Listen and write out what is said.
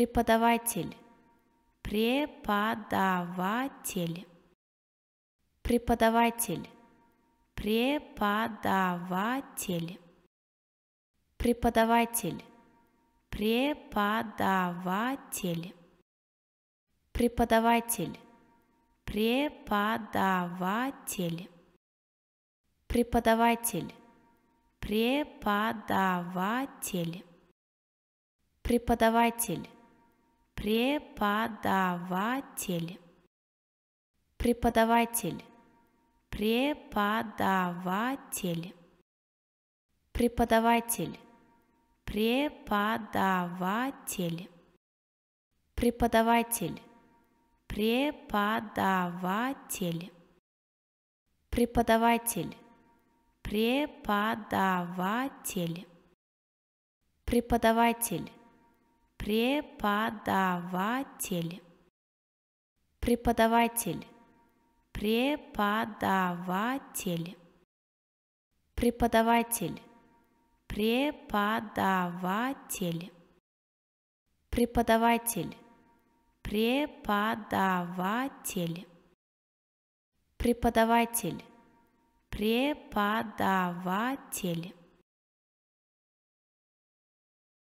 преподаватель, преподаватель, преподаватель, преподаватель, преподаватель, преподаватель, преподаватель, преподаватель, преподаватель, преподаватель, преподаватель преподаватель, преподаватель, преподаватель, преподаватель, преподаватель, преподаватель, преподаватель, преподаватель, преподаватель, преподаватель преподаватель, преподаватель, преподаватель, преподаватель, преподаватель, преподаватель, преподаватель, преподаватель, преподаватель.